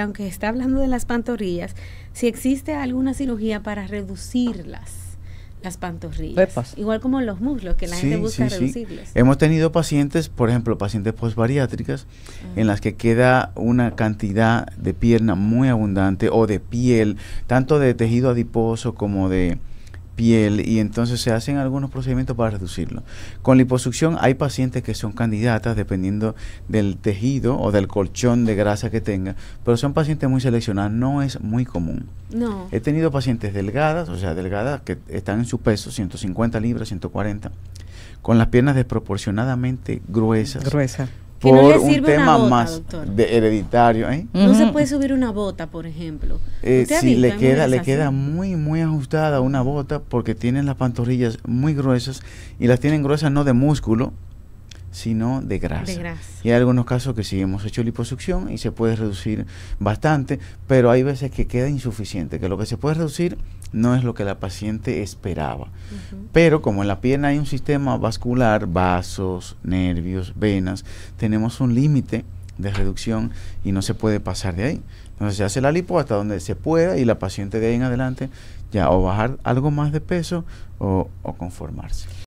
aunque está hablando de las pantorrillas, si existe alguna cirugía para reducirlas las pantorrillas. Igual como los muslos, que la gente busca reducirles. Hemos tenido pacientes, por ejemplo, pacientes postbariátricas, en ah. las que queda una cantidad de pierna muy abundante o de piel, tanto de tejido adiposo como de piel y entonces se hacen algunos procedimientos para reducirlo. Con liposucción hay pacientes que son candidatas dependiendo del tejido o del colchón de grasa que tenga, pero son pacientes muy seleccionados, no es muy común. No. He tenido pacientes delgadas, o sea, delgadas que están en su peso, 150 libras, 140, con las piernas desproporcionadamente gruesas. Gruesas por un tema más de hereditario. ¿eh? No se puede subir una bota, por ejemplo. Eh, si le queda, le queda muy, muy ajustada una bota porque tienen las pantorrillas muy gruesas y las tienen gruesas no de músculo, sino de grasa. Y hay algunos casos que sí hemos hecho liposucción y se puede reducir bastante, pero hay veces que queda insuficiente, que lo que se puede reducir no es lo que la paciente esperaba. Pero como en la pierna hay un sistema vascular, vasos, nervios, venas, tenemos un límite de reducción y no se puede pasar de ahí. Entonces se hace la lipo hasta donde se pueda y la paciente de ahí en adelante ya o bajar algo más de peso o conformarse.